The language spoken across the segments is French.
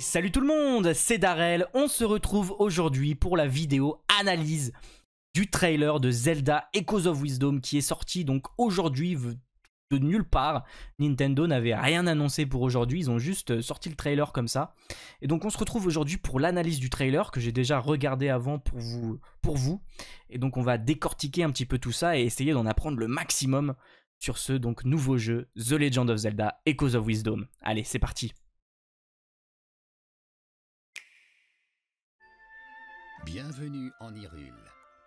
salut tout le monde, c'est Darel. On se retrouve aujourd'hui pour la vidéo analyse du trailer de Zelda Echoes of Wisdom qui est sorti donc aujourd'hui de nulle part. Nintendo n'avait rien annoncé pour aujourd'hui, ils ont juste euh, sorti le trailer comme ça. Et donc on se retrouve aujourd'hui pour l'analyse du trailer que j'ai déjà regardé avant pour vous, pour vous. Et donc on va décortiquer un petit peu tout ça et essayer d'en apprendre le maximum sur ce donc nouveau jeu The Legend of Zelda Echoes of Wisdom. Allez, c'est parti. Bienvenue en Hyrule,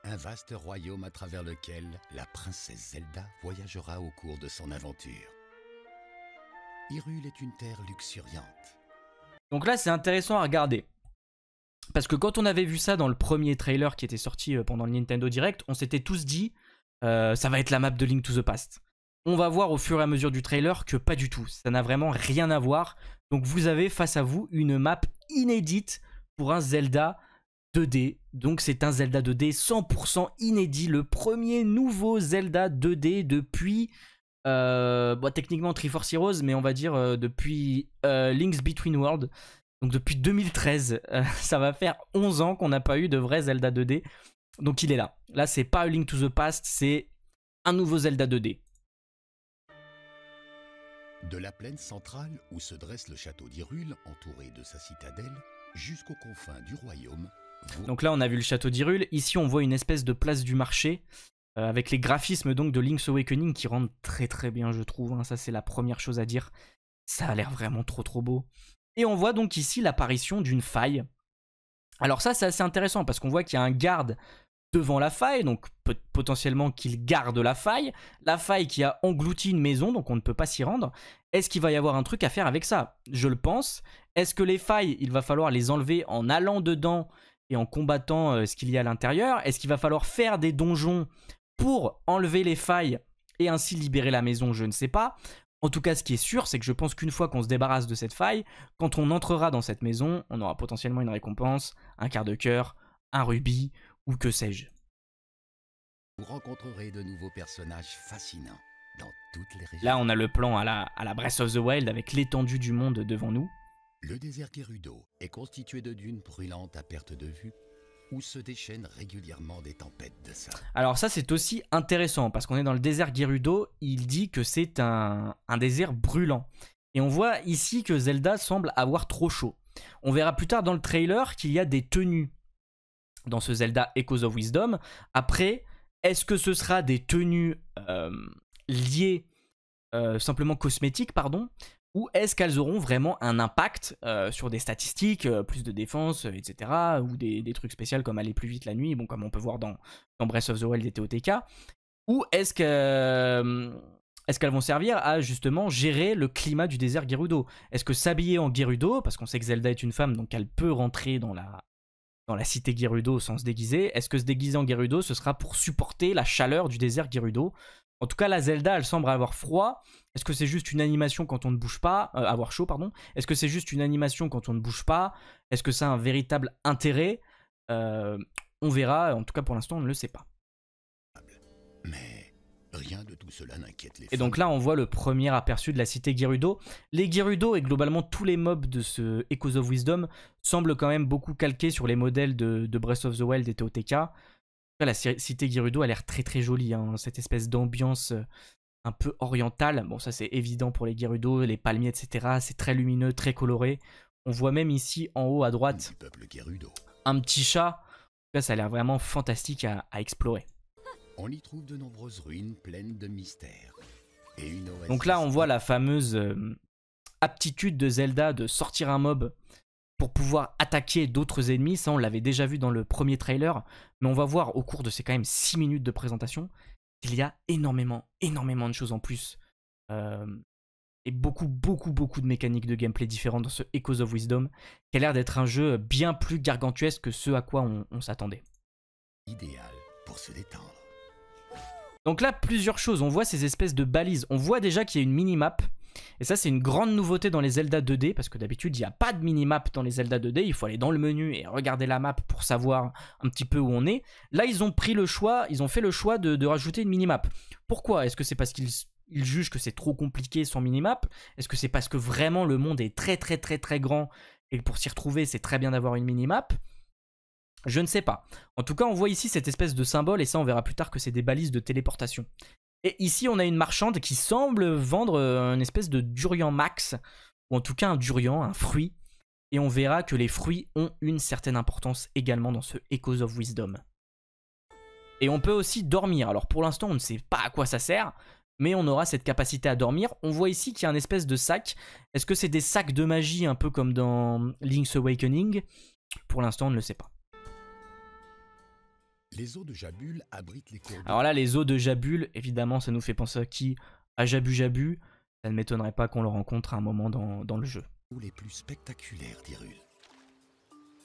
un vaste royaume à travers lequel la princesse Zelda voyagera au cours de son aventure. Hyrule est une terre luxuriante. Donc là, c'est intéressant à regarder. Parce que quand on avait vu ça dans le premier trailer qui était sorti euh, pendant le Nintendo Direct, on s'était tous dit euh, ça va être la map de Link to the Past. On va voir au fur et à mesure du trailer que pas du tout, ça n'a vraiment rien à voir. Donc vous avez face à vous une map inédite pour un Zelda 2D. Donc c'est un Zelda 2D 100% inédit, le premier nouveau Zelda 2D depuis, euh, techniquement Triforce Heroes, mais on va dire euh, depuis euh, Links Between World. Donc depuis 2013, ça va faire 11 ans qu'on n'a pas eu de vrai Zelda 2D. Donc il est là. Là c'est pas A Link to the Past, c'est un nouveau Zelda 2D. De la plaine centrale où se dresse le château d'Irule, entouré de sa citadelle, jusqu'aux confins du royaume, donc là, on a vu le château d'Irule. Ici, on voit une espèce de place du marché euh, avec les graphismes donc de Link's Awakening qui rendent très très bien, je trouve. Hein. Ça, c'est la première chose à dire. Ça a l'air vraiment trop trop beau. Et on voit donc ici l'apparition d'une faille. Alors ça, c'est assez intéressant parce qu'on voit qu'il y a un garde devant la faille, donc potentiellement qu'il garde la faille, la faille qui a englouti une maison, donc on ne peut pas s'y rendre. Est-ce qu'il va y avoir un truc à faire avec ça Je le pense. Est-ce que les failles, il va falloir les enlever en allant dedans et en combattant euh, ce qu'il y a à l'intérieur Est-ce qu'il va falloir faire des donjons pour enlever les failles et ainsi libérer la maison Je ne sais pas. En tout cas, ce qui est sûr, c'est que je pense qu'une fois qu'on se débarrasse de cette faille, quand on entrera dans cette maison, on aura potentiellement une récompense, un quart de cœur, un rubis ou que sais-je. Vous rencontrerez de nouveaux personnages fascinants dans toutes les régions. Là, on a le plan à la, à la Breath of the Wild avec l'étendue du monde devant nous. Le désert Gerudo est constitué de dunes brûlantes à perte de vue où se déchaînent régulièrement des tempêtes de sable. Alors ça c'est aussi intéressant parce qu'on est dans le désert Gerudo, il dit que c'est un, désert brûlant. Et on voit ici que Zelda semble avoir trop chaud. On verra plus tard dans le trailer qu'il y a des tenues dans ce Zelda Echoes of Wisdom. Après, est-ce que ce sera des tenues euh, liées euh, simplement cosmétiques, pardon, ou est-ce qu'elles auront vraiment un impact euh, sur des statistiques, euh, plus de défense, euh, etc., ou des, trucs spéciaux comme aller plus vite la nuit, bon, comme on peut voir dans, Breath of the Wild et TOTK, ou est-ce que... ce qu'elles vont servir à justement gérer le climat du désert Gerudo Est-ce que s'habiller en Gerudo, parce qu'on sait que Zelda est une femme, donc elle peut rentrer dans la, dans la cité Gerudo sans se déguiser, est-ce que se déguiser en Gerudo, ce sera pour supporter la chaleur du désert Gerudo en tout cas, la Zelda, elle semble avoir froid. Est-ce que c'est juste une animation quand on ne bouge pas euh, Avoir chaud, pardon. Est-ce que c'est juste une animation quand on ne bouge pas Est-ce que ça a un véritable intérêt euh, On verra. En tout cas, pour l'instant, on ne le sait pas. Mais rien de tout cela n'inquiète les Et donc là, on voit le premier aperçu de la cité Gerudo. Les Gerudo et globalement tous les mobs de ce Echoes of Wisdom semblent quand même beaucoup calqués sur les modèles de, de Breath of the Wild et TOTK la cité Gerudo a l'air très très jolie, hein. cette espèce d'ambiance euh, un peu orientale. Bon, ça c'est évident pour les Gerudo, les palmiers, etc. C'est très lumineux, très coloré. On voit même ici en haut à droite un petit chat. cas, ça a l'air vraiment fantastique à, explorer. On y trouve de nombreuses ruines pleines de mystères. Donc là, on voit la fameuse euh, aptitude de Zelda de sortir un mob pour pouvoir attaquer d'autres ennemis. Ça, on l'avait déjà vu dans le premier trailer. Mais on va voir au cours de ces quand même 6 minutes de présentation qu'il y a énormément, énormément de choses en plus. Euh, et beaucoup, beaucoup, beaucoup de mécaniques de gameplay différentes dans ce Echoes of Wisdom, qui a l'air d'être un jeu bien plus gargantuesque que ce à quoi on, on s'attendait. Idéal pour se détendre. Donc là, plusieurs choses. On voit ces espèces de balises. On voit déjà qu'il y a une mini-map et ça, c'est une grande nouveauté dans les Zelda 2D, parce que d'habitude, il n'y a pas de minimap dans les Zelda 2D, il faut aller dans le menu et regarder la map pour savoir un petit peu où on est. Là, ils ont pris le choix, ils ont fait le choix de, rajouter une minimap. Pourquoi Est-ce que c'est parce qu'ils jugent que c'est trop compliqué sans minimap Est-ce que c'est parce que vraiment le monde est très très très très grand et pour s'y retrouver, c'est très bien d'avoir une minimap je ne sais pas. En tout cas, on voit ici cette espèce de symbole, et ça on verra plus tard que c'est des balises de téléportation. Et ici, on a une marchande qui semble vendre euh, une espèce de durian max, ou en tout cas un durian, un fruit. Et on verra que les fruits ont une certaine importance également dans ce Echoes of Wisdom. Et on peut aussi dormir. Alors pour l'instant, on ne sait pas à quoi ça sert, mais on aura cette capacité à dormir. On voit ici qu'il y a un espèce de sac. Est-ce que c'est des sacs de magie, un peu comme dans Link's Awakening Pour l'instant, on ne le sait pas. Les eaux de Jabul abritent les Alors là, les eaux de Jabul, évidemment, ça nous fait penser à qui À Jabu Jabu. Ça ne m'étonnerait pas qu'on le rencontre à un moment dans, le jeu. Les plus spectaculaires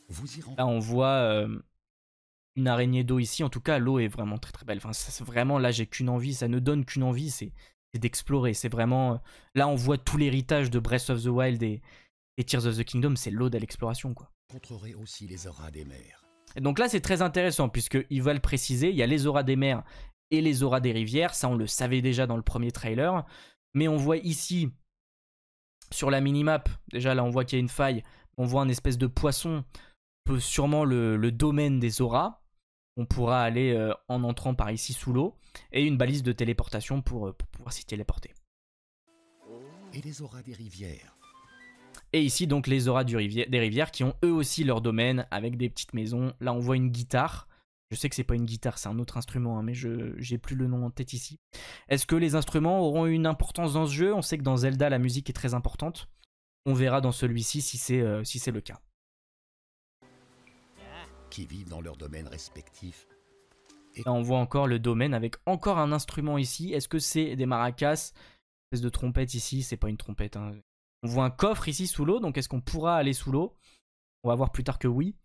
Vous y Là, on voit euh, une araignée d'eau ici. En tout cas, l'eau est vraiment très très belle. Enfin, vraiment, là, j'ai qu'une envie. Ça ne donne qu'une envie, c'est d'explorer. C'est vraiment. Euh, là, on voit tout l'héritage de Breath of the Wild et, Tears of the Kingdom. C'est l'eau de l'exploration, quoi. Contrerait aussi les auras des mers et donc là, c'est très intéressant, puisqu'il va le préciser, il y a les auras des mers et les auras des rivières, ça on le savait déjà dans le premier trailer, mais on voit ici, sur la minimap, déjà là on voit qu'il y a une faille, on voit un espèce de poisson, peut sûrement le, domaine des auras, on pourra aller euh, en entrant par ici sous l'eau, et une balise de téléportation pour, euh, pour pouvoir s'y téléporter. Et les auras des rivières et ici, donc, les auras des rivières qui ont eux aussi leur domaine avec des petites maisons. Là, on voit une guitare. Je sais que c'est pas une guitare, c'est un autre instrument, hein, mais je j'ai plus le nom en tête ici. Est-ce que les instruments auront une importance dans ce jeu On sait que dans Zelda, la musique est très importante. On verra dans celui-ci si c'est euh, le cas. Qui vivent dans Là, on voit encore le domaine avec encore un instrument ici. Est-ce que c'est des maracas Une espèce de trompette ici, c'est pas une trompette. Hein. On voit un coffre ici sous l'eau, donc est-ce qu'on pourra aller sous l'eau On va voir plus tard que oui.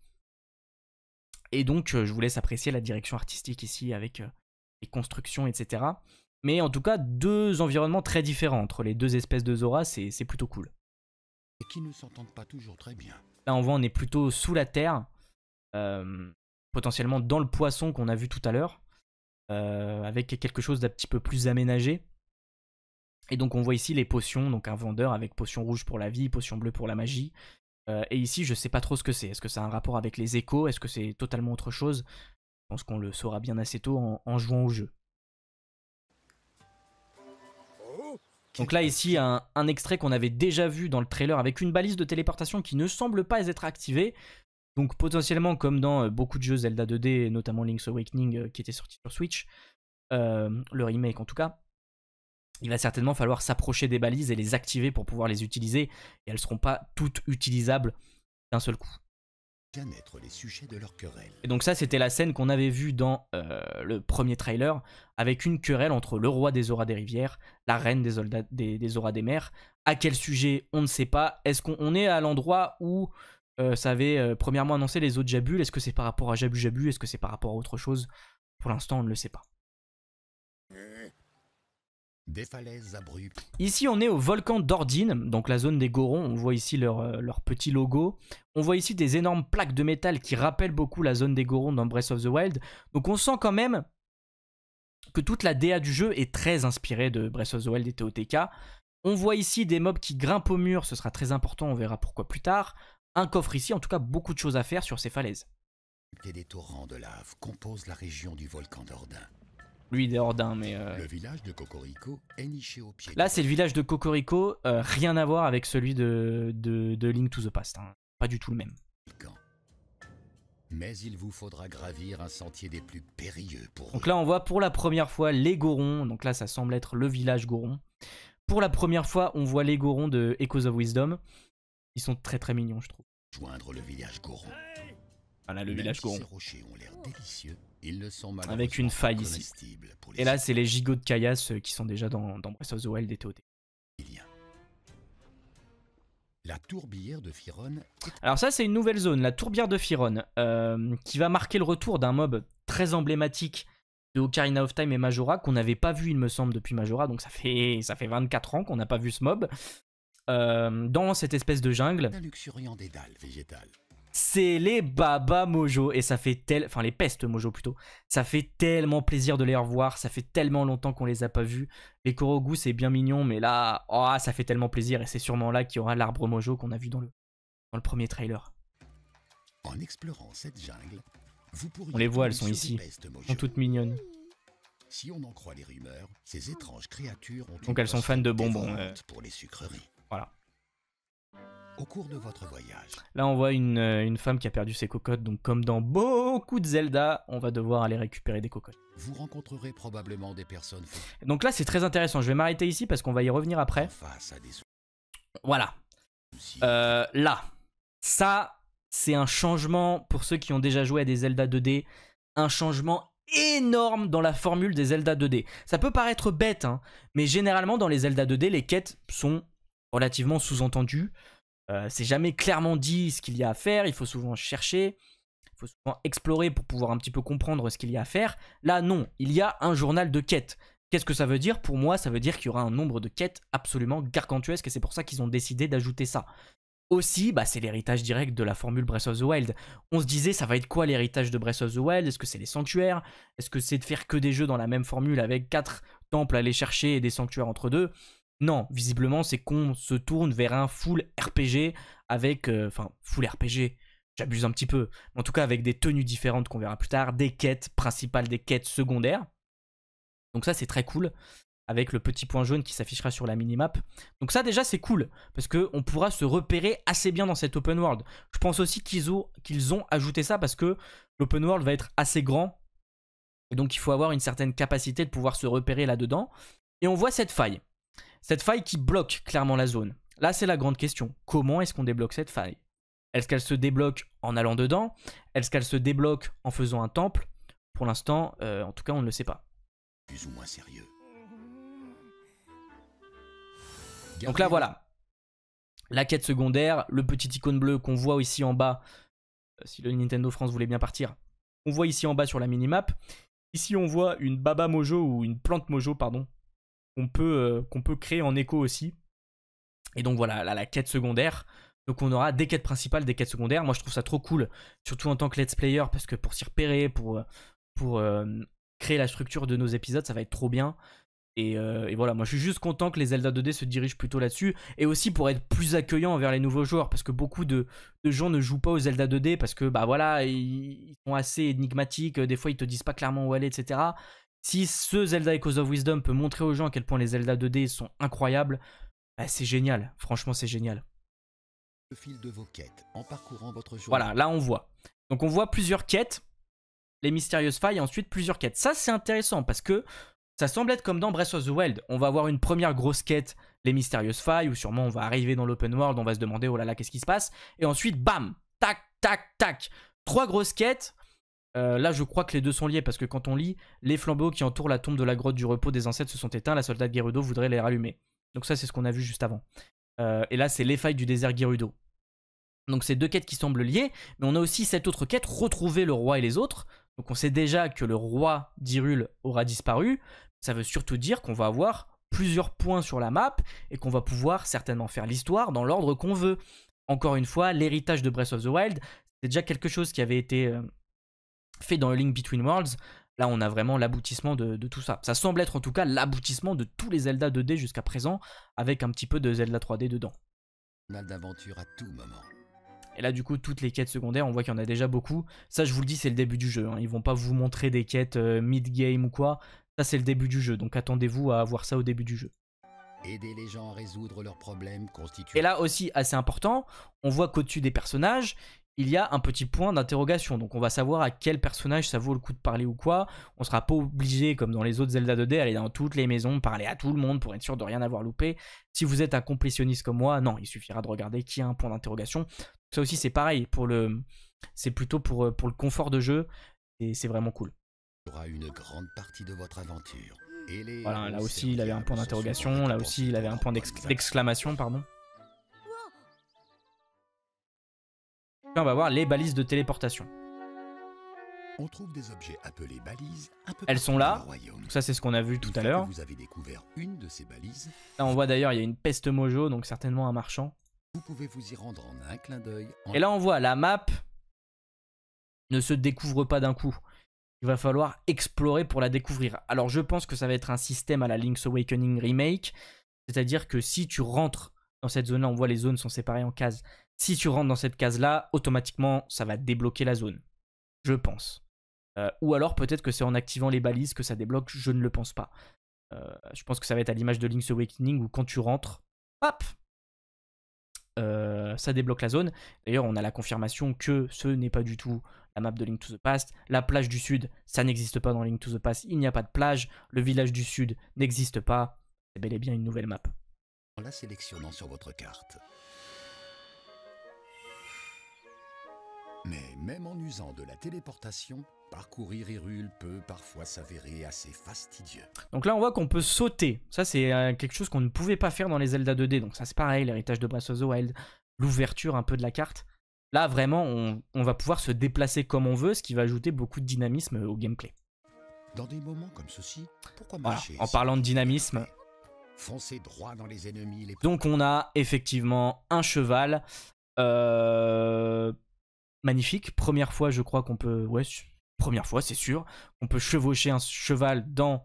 Et donc, euh, je vous laisse apprécier la direction artistique ici avec euh, les constructions, etc. Mais en tout cas, deux environnements très différents entre les deux espèces de Zora, c'est plutôt cool. Et qui ne s'entendent pas toujours très bien. Là, on voit, on est plutôt sous la terre, euh, potentiellement dans le poisson qu'on a vu tout à l'heure, avec quelque chose d'un petit peu plus aménagé. Et donc on voit ici les potions, donc un vendeur avec potion rouge pour la vie, potion bleue pour la magie. Euh, et ici je sais pas trop ce que c'est. Est-ce que ça a un rapport avec les échos Est-ce que c'est totalement autre chose Je pense qu'on le saura bien assez tôt en, jouant au jeu. Donc là ici un, extrait qu'on avait déjà vu dans le trailer avec une balise de téléportation qui ne semble pas être activée. Donc potentiellement comme dans euh, beaucoup de jeux Zelda 2D, notamment Link's Awakening euh, qui était sorti sur Switch, le remake en tout cas, il va certainement falloir s'approcher des balises et les activer pour pouvoir les utiliser, et elles ne seront pas toutes utilisables d'un seul coup. Les sujets de leur querelle. Et donc ça, c'était la scène qu'on avait vue dans euh, le premier trailer, avec une querelle entre le roi des auras des rivières, la reine des, des, auras des mers. À quel sujet, on ne sait pas. Est-ce qu'on est à l'endroit où euh, ça avait euh, premièrement annoncé les autres Jabul Est-ce que c'est par rapport à Jabu Jabu Est-ce que c'est par rapport à autre chose Pour l'instant, on ne le sait pas. Des falaises abruptes. Ici, on est au volcan d'Ordine, donc la zone des Gorons. On voit ici leur, euh, leur, petit logo. On voit ici des énormes plaques de métal qui rappellent beaucoup la zone des Gorons dans Breath of the Wild. Donc on sent quand même que toute la DA du jeu est très inspirée de Breath of the Wild et TOTK. On voit ici des mobs qui grimpent au mur, ce sera très important, on verra pourquoi plus tard. Un coffre ici, en tout cas beaucoup de choses à faire sur ces falaises. des torrents de lave composent la région du volcan d'Ordin. Lui, il est ordin, mais. Euh, là, c'est le village de Cocorico, euh, rien à voir avec celui de, de, Link to the Past. Hein. Pas du tout le même. Mais il vous faudra gravir un sentier des plus périlleux pour. Donc là, on voit pour la première fois les Gorons. Donc là, ça semble être le village Goron. Pour la première fois, on voit les Gorons de Echoes of Wisdom. Ils sont très très mignons, je trouve. Joindre le village Goron. Voilà, le village Goron. Ces l'air délicieux avec une faille ici. Et là, c'est les gigots de caillasse euh, qui sont déjà dans, dans Breath of the Wild et La tourbière de Firon. Alors ça, c'est une nouvelle zone, la tourbière de Firon, euh, qui va marquer le retour d'un mob très emblématique de Ocarina of Time et Majora, qu'on n'avait pas vu, il me semble, depuis Majora, donc ça fait, ça fait 24 ans qu'on n'a pas vu ce mob, euh, dans cette espèce de jungle. luxuriant des dalles c'est les Baba Mojo. Et ça fait tel. Enfin, les pestes Mojo plutôt. Ça fait tellement plaisir de les revoir. Ça fait tellement longtemps qu'on les a pas vus. Les Korogu, c'est bien mignon, mais là, oh, ça fait tellement plaisir. Et c'est sûrement là qu'il y aura l'arbre Mojo qu'on a vu dans le, dans le premier trailer. En explorant cette jungle, vous on les voit, elles sont ici. Elles sont toutes mignonnes. Si on en croit les rumeurs, ces étranges créatures Donc elles sont fans de bonbons. Pour les sucreries. Voilà cours de votre voyage. Là, on voit euh, une, femme qui a perdu ses cocottes, donc comme dans beaucoup de Zelda, on va devoir aller récupérer des cocottes. Vous rencontrerez probablement des personnes. Donc là, c'est très intéressant. Je vais m'arrêter ici parce qu'on va y revenir après. Voilà. Euh, là, ça, c'est un changement pour ceux qui ont déjà joué à des Zelda 2D, un changement énorme dans la formule des Zelda 2D. Ça peut paraître bête, hein, mais généralement dans les Zelda 2D, les quêtes sont relativement sous-entendues. Euh, c'est jamais clairement dit ce qu'il y a à faire, il faut souvent chercher, il faut souvent explorer pour pouvoir un petit peu comprendre ce qu'il y a à faire. Là, non, il y a un journal de quêtes. Qu'est-ce que ça veut dire Pour moi, ça veut dire qu'il y aura un nombre de quêtes absolument gargantuesque et c'est pour ça qu'ils ont décidé d'ajouter ça. Aussi, bah, c'est l'héritage direct de la formule Breath of the Wild. On se disait, ça va être quoi l'héritage de Breath of the Wild Est-ce que c'est les sanctuaires Est-ce que c'est de faire que des jeux dans la même formule avec 4 temples à aller chercher et des sanctuaires entre deux non, visiblement, c'est qu'on se tourne vers un full RPG avec. Euh, enfin, full RPG. J'abuse un petit peu. En tout cas, avec des tenues différentes qu'on verra plus tard, des quêtes principales, des quêtes secondaires. Donc, ça, c'est très cool. Avec le petit point jaune qui s'affichera sur la minimap. Donc, ça, déjà, c'est cool. Parce qu'on pourra se repérer assez bien dans cet open world. Je pense aussi qu'ils ont, qu'ils ont ajouté ça parce que l'open world va être assez grand. Et donc, il faut avoir une certaine capacité de pouvoir se repérer là-dedans. Et on voit cette faille. Cette faille qui bloque clairement la zone. Là, c'est la grande question. Comment est-ce qu'on débloque cette faille Est-ce qu'elle se débloque en allant dedans Est-ce qu'elle se débloque en faisant un temple Pour l'instant, euh, en tout cas, on ne le sait pas. Plus ou moins sérieux. Donc là, voilà. La quête secondaire, le petit icône bleu qu'on voit ici en bas, euh, si le Nintendo France voulait bien partir, on voit ici en bas sur la minimap. Ici, on voit une Baba Mojo ou une plante Mojo, pardon, qu'on peut, euh, qu'on peut créer en écho aussi. Et donc voilà, la quête secondaire. Donc on aura des quêtes principales, des quêtes secondaires. Moi je trouve ça trop cool, surtout en tant que let's player, parce que pour s'y repérer, pour, euh, pour euh, créer la structure de nos épisodes, ça va être trop bien. Et, voilà, moi je suis juste content que les Zelda 2D se dirigent plutôt là-dessus, et aussi pour être plus accueillant envers les nouveaux joueurs, parce que beaucoup de, gens ne jouent pas aux Zelda 2D parce que bah voilà, ils, ils sont assez énigmatiques, des fois ils te disent pas clairement où aller, etc. Si ce Zelda Echoes of Wisdom peut montrer aux gens à quel point les Zelda 2D sont incroyables, bah, c'est génial. Franchement, c'est génial. Le fil de vos quêtes en parcourant votre Voilà, là on voit. Donc on voit plusieurs quêtes, les mystérieuses failles, et ensuite plusieurs quêtes. Ça, c'est intéressant parce que ça semble être comme dans Breath of the Wild. On va avoir une première grosse quête, les mystérieuses failles, où sûrement on va arriver dans l'open world, on va se demander oh là là, qu'est-ce qui se passe Et ensuite, bam Tac, tac, tac Trois grosses quêtes, euh, là, je crois que les deux sont liés parce que quand on lit, les flambeaux qui entourent la tombe de la grotte du repos des ancêtres se sont éteints, la soldate Gerudo voudrait les rallumer. Donc ça, c'est ce qu'on a vu juste avant. Euh, et là, c'est les failles du désert Gerudo. Donc c'est deux quêtes qui semblent liées, mais on a aussi cette autre quête, retrouver le roi et les autres. Donc on sait déjà que le roi d'Irul aura disparu. Ça veut surtout dire qu'on va avoir plusieurs points sur la map et qu'on va pouvoir certainement faire l'histoire dans l'ordre qu'on veut. Encore une fois, l'héritage de Breath of the Wild, c'est déjà quelque chose qui avait été euh, fait dans Link Between Worlds, Là, on a vraiment l'aboutissement de, tout ça. Ça semble être en tout cas l'aboutissement de tous les Zelda 2D jusqu'à présent, avec un petit peu de Zelda 3D dedans. d'aventure à tout moment. Et là, du coup, toutes les quêtes secondaires, on voit qu'il y en a déjà beaucoup. Ça, je vous le dis, c'est le début du jeu. Ils hein. Ils vont pas vous montrer des quêtes euh, mid-game ou quoi. Ça, c'est le début du jeu. Donc, attendez-vous à avoir ça au début du jeu. Et là aussi, assez important, on voit qu'au-dessus des personnages, il y a un petit point d'interrogation. Donc on va savoir à quel personnage ça vaut le coup de parler ou quoi. On sera pas obligé, comme dans les autres Zelda 2D, aller dans toutes les maisons, parler à tout le monde pour être sûr de rien avoir loupé. Si vous êtes un complétionniste comme moi, non, il suffira de regarder qui a un point d'interrogation. Ça aussi c'est pareil, pour le... c'est plutôt pour, euh, pour le confort de jeu, et c'est vraiment cool. une grande partie de votre aventure. Et voilà, là aussi il avait un point d'interrogation, là aussi il avait un point d'exclamation, pardon. on va voir les balises de téléportation. trouve des objets appelés balises Elles sont là. ça, c'est ce qu'on a vu tout à l'heure. Vous avez découvert une de ces balises. Là, on voit d'ailleurs, il y a une peste mojo, donc certainement un marchand. Vous pouvez vous y rendre en un clin d'œil. Et là, on voit la map ne se découvre pas d'un coup. Il va falloir explorer pour la découvrir. Alors, je pense que ça va être un système à la Link's Awakening Remake. C'est-à-dire que si tu rentres dans cette zone-là, on voit les zones sont séparées en cases. Si tu rentres dans cette case-là, automatiquement, ça va débloquer la zone. Je pense. Euh, ou alors peut-être que c'est en activant les balises que ça débloque, je ne le pense pas. Euh, je pense que ça va être à l'image de Link's Awakening où quand tu rentres, hop, euh, ça débloque la zone. D'ailleurs, on a la confirmation que ce n'est pas du tout la map de Link to the Past. La plage du Sud, ça n'existe pas dans Link to the Past. Il n'y a pas de plage. Le village du Sud n'existe pas. C'est bel et bien une nouvelle map. En la sélectionnant sur votre carte, Mais même en usant de la téléportation, parcourir Hyrule peut parfois s'avérer assez fastidieux. Donc là, on voit qu'on peut sauter. Ça, c'est euh, quelque chose qu'on ne pouvait pas faire dans les Zelda 2D. Donc ça, c'est pareil, l'héritage de Breath of the Wild, l'ouverture un peu de la carte. Là, vraiment, on, va pouvoir se déplacer comme on veut, ce qui va ajouter beaucoup de dynamisme au gameplay. Dans des moments comme ceci, pourquoi marcher En parlant de dynamisme, Foncez droit dans les ennemis. Donc on a effectivement un cheval. Euh, magnifique. Première fois, je crois qu'on peut. Ouais, première fois, c'est sûr. On peut chevaucher un cheval dans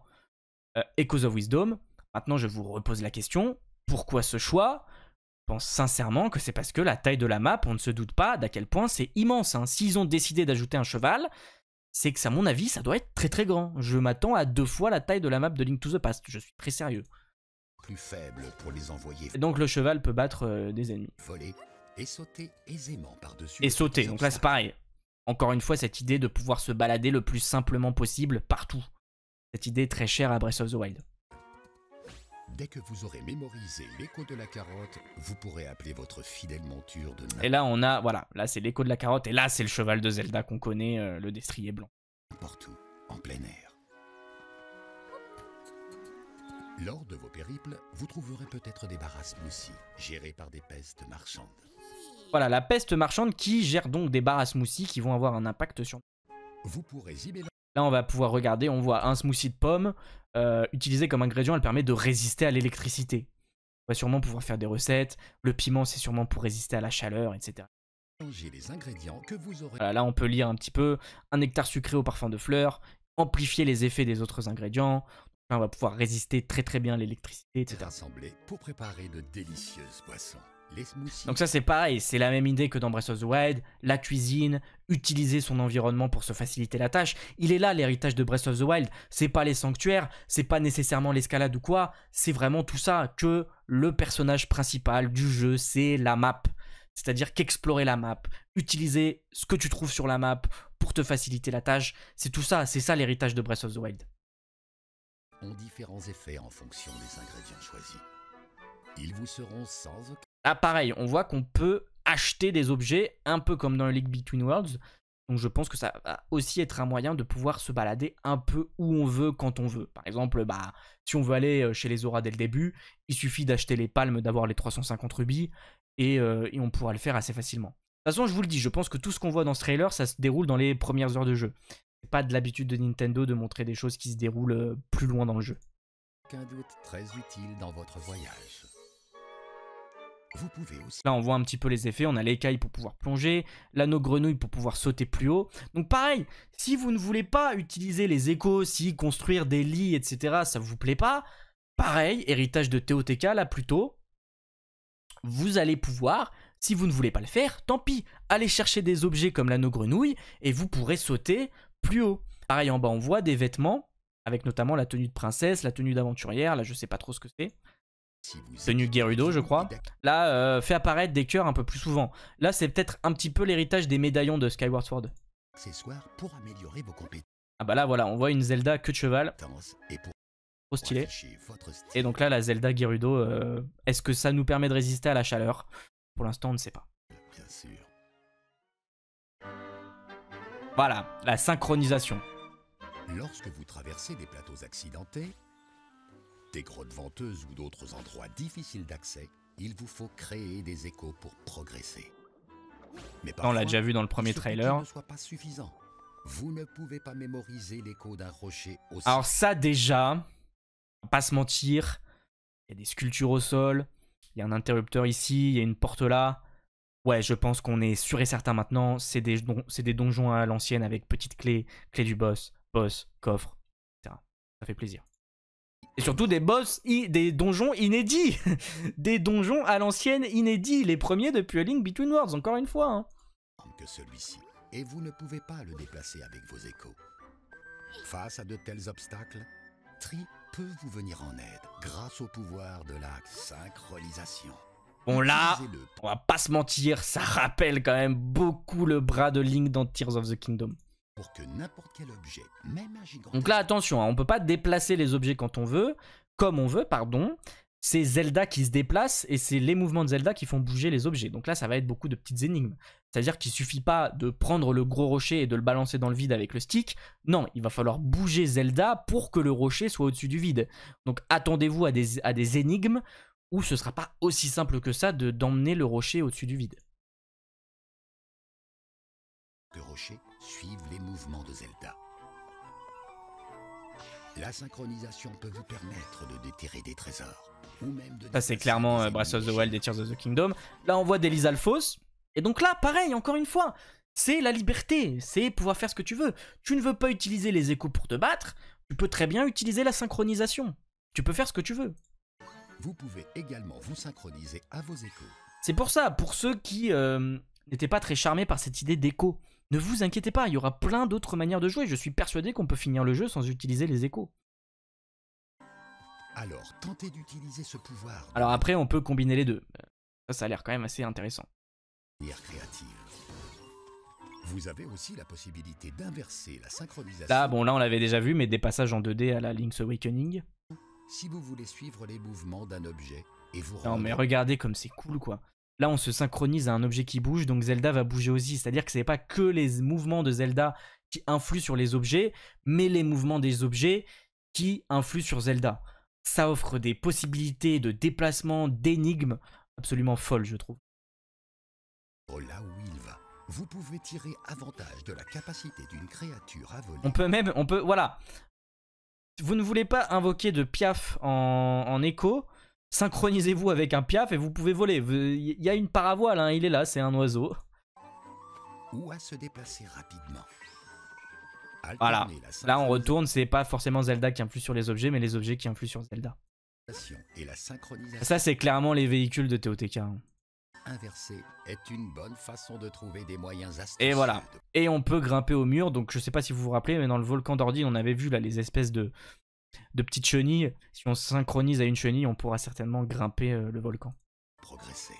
euh, Echoes of Wisdom. Maintenant, je vous repose la question pourquoi ce choix Je pense sincèrement que c'est parce que la taille de la map, on ne se doute pas d'à quel point c'est immense. Hein. S'ils ont décidé d'ajouter un cheval, c'est que, à mon avis, ça doit être très très grand. Je m'attends à deux fois la taille de la map de Link to the Past. Je suis très sérieux. Plus faible pour les envoyer. donc le cheval peut battre euh, des ennemis et sauter aisément par-dessus. Et sauter, donc là c'est pareil. Encore une fois, cette idée de pouvoir se balader le plus simplement possible partout. Cette idée très chère à Breath of the Wild. Dès que vous aurez mémorisé l'écho de la carotte, vous pourrez appeler votre fidèle monture de Et là, on a, voilà, là c'est l'écho de la carotte, et là c'est le cheval de Zelda qu'on connaît, euh, le destrier blanc. N'importe en plein air. Lors de vos périples, vous trouverez peut-être des aussi, gérées par des pestes marchandes. Voilà, la peste marchande qui gère donc des bars à smoothies qui vont avoir un impact sur. Vous pourrez Là, on va pouvoir regarder, on voit un smoothie de pomme euh, utilisé comme ingrédient, elle permet de résister à l'électricité. On va sûrement pouvoir faire des recettes. Le piment, c'est sûrement pour résister à la chaleur, etc. là, on peut lire un petit peu. Un nectar sucré au parfum de fleurs. Amplifier les effets des autres ingrédients. on va pouvoir résister très très bien à l'électricité, etc. Assemblé pour préparer de délicieuses boissons. Donc ça c'est pareil, c'est la même idée que dans Breath of the Wild, la cuisine, utiliser son environnement pour se faciliter la tâche. Il est là l'héritage de Breath of the Wild, c'est pas les sanctuaires, c'est pas nécessairement l'escalade ou quoi, c'est vraiment tout ça que le personnage principal du jeu, c'est la map. C'est-à-dire qu'explorer la map, utiliser ce que tu trouves sur la map pour te faciliter la tâche, c'est tout ça, c'est ça l'héritage de Breath of the Wild. Ont différents effets en fonction des ingrédients choisis. Ils vous seront sans Là, ah, pareil, on voit qu'on peut acheter des objets, un peu comme dans le League Between Worlds. Donc je pense que ça va aussi être un moyen de pouvoir se balader un peu où on veut, quand on veut. Par exemple, bah, si on veut aller euh, chez les auras dès le début, il suffit d'acheter les palmes, d'avoir les 350 rubis, euh, et, on pourra le faire assez facilement. De toute façon, je vous le dis, je pense que tout ce qu'on voit dans ce trailer, ça se déroule dans les premières heures de jeu. C'est pas de l'habitude de Nintendo de montrer des choses qui se déroulent euh, plus loin dans le jeu. Aucun doute très utile dans votre voyage. Là, on voit un petit peu les effets. On a l'écaille pour pouvoir plonger, l'anneau grenouille pour pouvoir sauter plus haut. Donc pareil, si vous ne voulez pas utiliser les échos, si construire des lits, etc., ça vous plaît pas, pareil, héritage de Théotéka là plutôt, vous allez pouvoir... Si vous ne voulez pas le faire, tant pis, allez chercher des objets comme l'anneau grenouille et vous pourrez sauter plus haut. Pareil en bas, on voit des vêtements avec notamment la tenue de princesse, la tenue d'aventurière, là je sais pas trop ce que c'est. Tenue Gerudo, je crois. Là, euh, fait apparaître des cœurs un peu plus souvent. Là, c'est peut-être un petit peu l'héritage des médaillons de Skyward Sword. pour améliorer vos Ah bah là, voilà, on voit une Zelda que de cheval. Trop stylé. Et donc là, la Zelda Gerudo, euh, est-ce que ça nous permet de résister à la chaleur Pour l'instant, on ne sait pas. Voilà, la synchronisation. Lorsque vous traversez des plateaux accidentés, des grottes venteuses ou d'autres endroits difficiles d'accès, il vous faut créer des échos pour progresser. Mais on l'a déjà vu dans le premier trailer. Ne soit pas suffisant. Vous ne pouvez pas mémoriser l'écho d'un rocher Alors ça déjà, pas se mentir, il y a des sculptures au sol, il y a un interrupteur ici, il y a une porte là. Ouais, je pense qu'on est sûr et certain maintenant, c'est des, des donjons à l'ancienne avec petite clé, clé du boss, boss, coffre, etc. Ça fait plaisir. Et surtout des boss, des donjons inédits Des donjons à l'ancienne inédits, les premiers depuis Link Between Worlds, encore une fois hein. ...que celui-ci, et vous ne pouvez pas le déplacer avec vos échos. Face à de tels obstacles, Tri peut vous venir en aide grâce au pouvoir de la synchronisation. Bon là, on va pas se mentir, ça rappelle quand même beaucoup le bras de Link dans Tears of the Kingdom pour que n'importe quel objet, même un Donc là, attention, hein, on ne peut pas déplacer les objets quand on veut, comme on veut, pardon. C'est Zelda qui se déplace et c'est les mouvements de Zelda qui font bouger les objets. Donc là, ça va être beaucoup de petites énigmes. C'est-à-dire qu'il suffit pas de prendre le gros rocher et de le balancer dans le vide avec le stick. Non, il va falloir bouger Zelda pour que le rocher soit au-dessus du vide. Donc attendez-vous à des, énigmes où ce sera pas aussi simple que ça de d'emmener le rocher au-dessus du vide. Le rocher suivent les mouvements de Zelda. La synchronisation peut vous permettre de déterrer des trésors. Ou même de c'est clairement euh, Breath of the Wild et Tears of the Kingdom. Là, on voit d'Elisa Alphos. Et donc là, pareil, encore une fois, c'est la liberté. C'est pouvoir faire ce que tu veux. Tu ne veux pas utiliser les échos pour te battre. Tu peux très bien utiliser la synchronisation. Tu peux faire ce que tu veux. Vous pouvez également vous synchroniser à vos échos. C'est pour ça, pour ceux qui euh, n'étaient pas très charmés par cette idée d'écho. Ne vous inquiétez pas, il y aura plein d'autres manières de jouer, je suis persuadé qu'on peut finir le jeu sans utiliser les échos. Alors, tentez d'utiliser ce pouvoir. Alors après, on peut combiner les deux. Euh, ça, ça a l'air quand même assez intéressant. Vous avez aussi la possibilité d'inverser la synchronisation. Là, bon, là, on l'avait déjà vu, mais des passages en 2D à la Link's Awakening. Si vous voulez suivre les mouvements d'un objet et vous. Non, mais regardez comme c'est cool, quoi. Là, on se synchronise à un objet qui bouge, donc Zelda va bouger aussi. C'est-à-dire que ce n'est pas que les mouvements de Zelda qui influent sur les objets, mais les mouvements des objets qui influent sur Zelda. Ça offre des possibilités de déplacement, d'énigmes absolument folles, je trouve. Oh vous pouvez tirer avantage de la capacité d'une créature à On peut même, on peut, voilà. Vous ne voulez pas invoquer de piaf en écho, synchronisez-vous avec un piaf et vous pouvez voler. Il y a une paravoile, hein, il est là, c'est un oiseau. Ou à se déplacer rapidement. Voilà, là on retourne, c'est pas forcément Zelda qui influe sur les objets, mais les objets qui influent sur Zelda. Ça c'est clairement les véhicules de TOTK. Hein. Inverser est une bonne façon de trouver des moyens Et voilà. Et on peut grimper au mur. Donc je sais pas si vous vous rappelez, mais dans le volcan d'Ordi, on avait vu là les espèces de, de petites chenilles. Si on synchronise à une chenille, on pourra certainement grimper euh, le volcan. Progresser.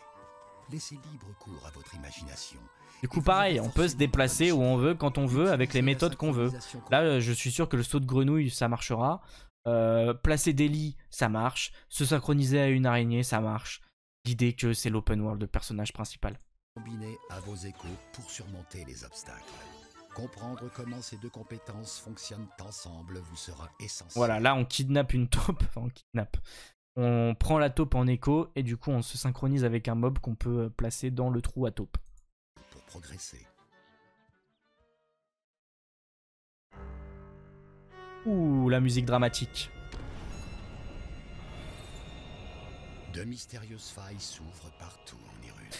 Laissez libre cours à votre imagination. Du coup, pareil, on peut se déplacer où on veut, quand on veut, avec les méthodes qu'on veut. Là, je suis sûr que le saut de grenouille, ça marchera. Euh, placer des lits, ça marche. Se synchroniser à une araignée, ça marche. L'idée que c'est l'open world, de personnage principal. Combiner à vos échos pour surmonter les obstacles. Comprendre comment ces deux compétences fonctionnent ensemble vous sera essentiel. Voilà, là on kidnappe une taupe, enfin on kidnappe. On prend la taupe en écho et du coup on se synchronise avec un mob qu'on peut euh, placer dans le trou à taupe. Pour progresser. Ouh, la musique dramatique. De mystérieuses failles s'ouvrent partout en Irune. »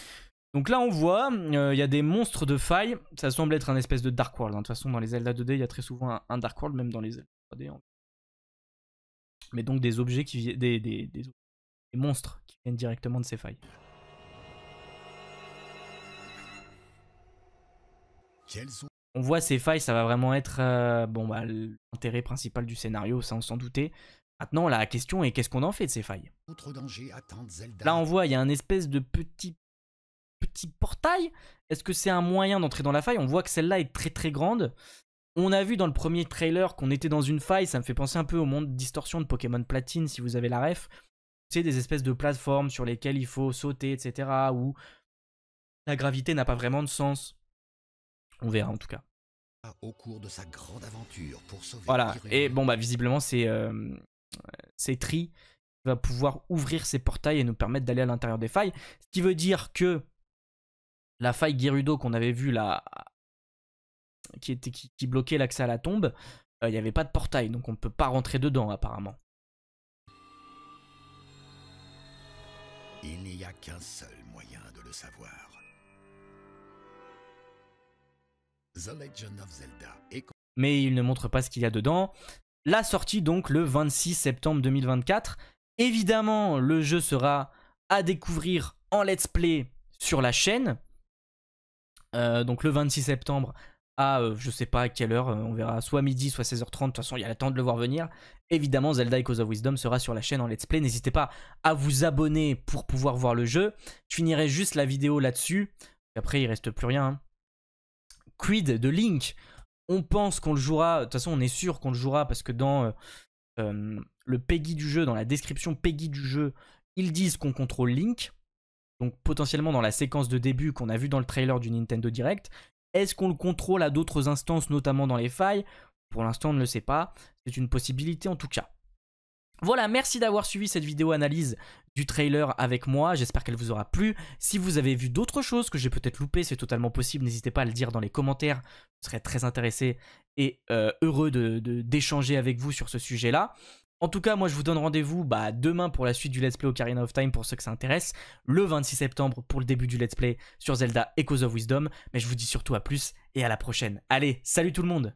Donc là, on voit, euh, il y a des monstres de failles. Ça semble être un espèce de Dark World. Hein. De toute façon, dans les Zelda 2D, il y a très souvent un, Dark World, même dans les Zelda 3D. Hein. Mais donc des objets qui des, des, monstres qui viennent directement de ces failles. On voit ces failles, ça va vraiment être euh, bon bah, l'intérêt principal du scénario, ça on s'en doutait. Maintenant, la question est qu'est-ce qu'on en fait de ces failles Là, on voit, il y a un espèce de petit petit portail Est-ce que c'est un moyen d'entrer dans la faille On voit que celle-là est très très grande. On a vu dans le premier trailer qu'on était dans une faille, ça me fait penser un peu au monde de distorsion de Pokémon Platine, si vous avez la ref. C'est des espèces de plateformes sur lesquelles il faut sauter, etc. Où la gravité n'a pas vraiment de sens. On verra en tout cas. voilà, et bon bah visiblement c'est euh, c'est Tri qui va pouvoir ouvrir ces portails et nous permettre d'aller à l'intérieur des failles. Ce qui veut dire que la faille Gerudo qu'on avait vu là, qui, était, qui, bloquait l'accès à la tombe, euh, il n'y avait pas de portail, donc on ne peut pas rentrer dedans apparemment. Il n'y a qu'un seul moyen de le savoir. Mais il ne montre pas ce qu'il y a dedans. La sortie donc le 26 septembre 2024. Évidemment, le jeu sera à découvrir en let's play sur la chaîne. Euh, donc le 26 septembre à euh, je sais pas à quelle heure, euh, on verra soit midi, soit 16h30, de toute façon il y a le temps de le voir venir. Évidemment, Zelda Echoes of Wisdom sera sur la chaîne en let's play, n'hésitez pas à vous abonner pour pouvoir voir le jeu. Je finirai juste la vidéo là-dessus, après il reste plus rien. Quid hein. de Link On pense qu'on le jouera, de toute façon on est sûr qu'on le jouera parce que dans le PEGI du jeu, dans la description PEGI du jeu, ils disent qu'on contrôle Link donc potentiellement dans la séquence de début qu'on a vu dans le trailer du Nintendo Direct. Est-ce qu'on le contrôle à d'autres instances, notamment dans les failles Pour l'instant, on ne le sait pas. C'est une possibilité en tout cas. Voilà, merci d'avoir suivi cette vidéo analyse du trailer avec moi, j'espère qu'elle vous aura plu. Si vous avez vu d'autres choses que j'ai peut-être loupées, c'est totalement possible, n'hésitez pas à le dire dans les commentaires, je serais très intéressé et euh, heureux d'échanger de, d'échanger avec vous sur ce sujet-là. En tout cas, moi je vous donne rendez-vous bah, demain pour la suite du Let's Play Ocarina of Time pour ceux que ça intéresse, le 26 septembre pour le début du Let's Play sur Zelda Echoes of Wisdom, mais je vous dis surtout à plus et à la prochaine. Allez, salut tout le monde